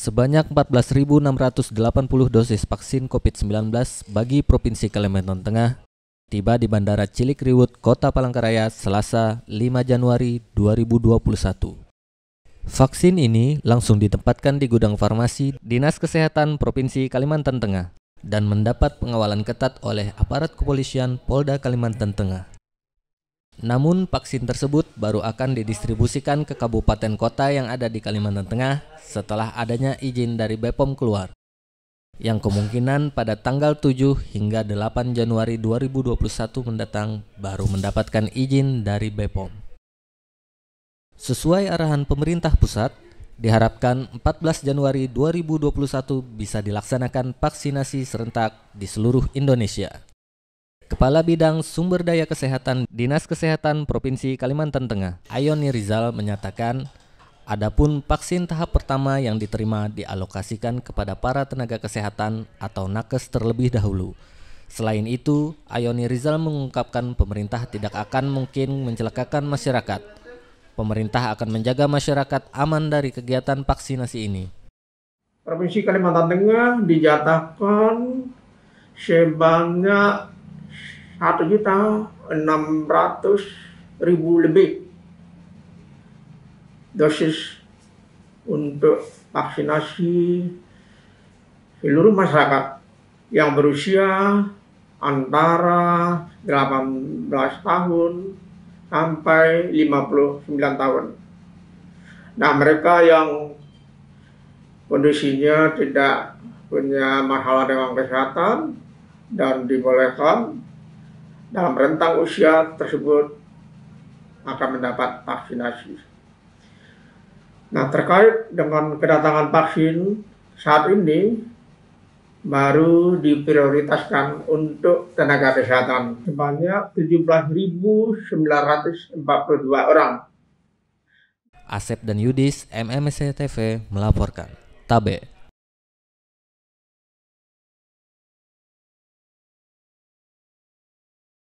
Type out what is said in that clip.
Sebanyak 14.680 dosis vaksin COVID-19 bagi Provinsi Kalimantan Tengah tiba di Bandara Cilikriwut, Kota Palangkaraya, Selasa 5 Januari 2021. Vaksin ini langsung ditempatkan di gudang farmasi Dinas Kesehatan Provinsi Kalimantan Tengah dan mendapat pengawalan ketat oleh aparat kepolisian Polda Kalimantan Tengah. Namun vaksin tersebut baru akan didistribusikan ke kabupaten kota yang ada di Kalimantan Tengah setelah adanya izin dari Bepom keluar. Yang kemungkinan pada tanggal 7 hingga 8 Januari 2021 mendatang baru mendapatkan izin dari Bepom. Sesuai arahan pemerintah pusat, diharapkan 14 Januari 2021 bisa dilaksanakan vaksinasi serentak di seluruh Indonesia. Kepala Bidang Sumber Daya Kesehatan Dinas Kesehatan Provinsi Kalimantan Tengah, Ayoni Rizal menyatakan, adapun vaksin tahap pertama yang diterima dialokasikan kepada para tenaga kesehatan atau nakes terlebih dahulu. Selain itu, Ayoni Rizal mengungkapkan pemerintah tidak akan mungkin mencelakakan masyarakat. Pemerintah akan menjaga masyarakat aman dari kegiatan vaksinasi ini. Provinsi Kalimantan Tengah dijatahkan sebanyak satu juta enam ratus ribu lebih dosis untuk vaksinasi seluruh masyarakat yang berusia antara 18 tahun sampai 59 tahun. Nah, mereka yang kondisinya tidak punya masalah dengan kesehatan dan dibolehkan dalam rentang usia tersebut akan mendapat vaksinasi. Nah, terkait dengan kedatangan vaksin, saat ini baru diprioritaskan untuk tenaga kesehatan sebanyak 17.942 orang. Asep dan Yudis, MMC TV melaporkan. Tabe.